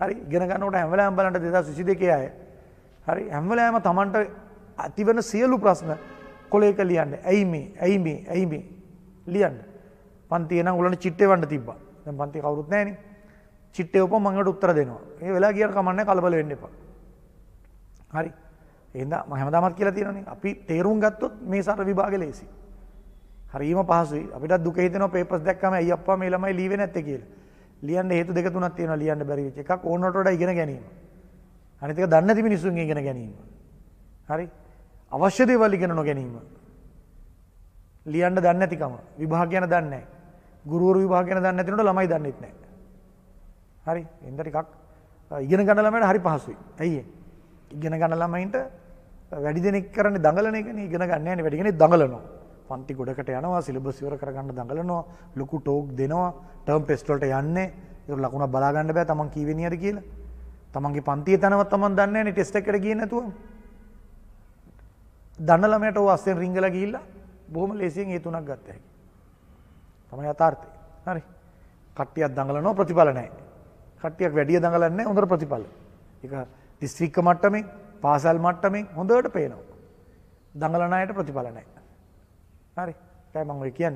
හරි ගෙනගන්නට හැමලෑම් බලන්ට දෙදා විසි දෙකේ අය. හරි හැමලෑම තමන්ට ඇතිවන සියලු ප්‍රශ්න කොලේක ලියන්න ඇයි මේ ඇයි මේ ඇයි මේ ලියන්න පන්තියන ගලට චිට්ටේ වන්න තිබ පන්ති කවරුත් නෑන චිට්ටේ උප මඟට උත්තර දෙනවා ඒ වෙලා කියට කමන්න කලබල වෙන්න එපා. හරි එද මහමදමත් කියලා තියෙනනේ අපි තේරුම් ගත්තොත් මේ සර විභාග ලේසි. හරීම පහසුයි අපිට දුක හිතන පේපස් දැක්කම ඇයි අප්පා මේ ළමයි ලීවෙ නැත්තේ කියලා. ලියන්න හේතු දෙක තුනක් තියෙනවා ලියන්න බැරි වෙච්ච එකක් ඕනට වඩා ඉගෙන ගැනීම. අනිත් එක දන්නේ නැති මිනිස්සුන්ගෙන් ඉගෙන ගැනීම. හරි? අවශ්‍ය දේවල් ඉගෙන නොගැනීම. ලියන්න දන්නේ නැතිකම, විභාග ගැන දන්නේ නැහැ. ගුරුවරු විභාග ගැන දන්නේ නැතිනොට ළමයි දන්නේත් නැහැ. හරි? එන්ද ටිකක් ඉගෙන ගන්න ළමයට හරි පහසුයි. ඇයි ඉගෙන ගන්න ළමයින්ට වැඩි දෙනෙක් කරන්නේ දඟලන එකනේ ඉගෙන ගන්න නැහැ වැඩි කෙනෙක් දඟලනවා. පන්ති ගොඩකට යනවා සිලබස් ඉවර කරගන්න දඟලනවා ලොකු ටෝක් දෙනවා ටර්ම් ටෙස්ට් වලට යන්නේ ඒක ලකුණ බලාගන්න බෑ තමන් කීවෙනියද කියලා තමන්ගේ පන්තියේ තැනවත් තමන් දන්නේ නැහැ ටෙස්ට් එකකට ගියේ නැතුව දන්න ළමයට ඔය අස්සෙන් රිංගලා ගිහිල්ලා බොහොම ලේසියෙන් ඒ තුනක් ගත්ත හැකි තමයි යථාර්ථය හරි කට්ටියක් දඟලනවා ප්‍රතිඵල නැහැ කට්ටියක් වැඩිය දඟලන්නේ නැහැ හොඳට ප්‍රතිඵල ඒක දිස්ත්‍රික්ක මට්ටමේ පාසල් මට්ටමේ හොඳට පේනවා දඟලන අයට ප්‍රතිඵල නැහැ Mari, kita emang demikian.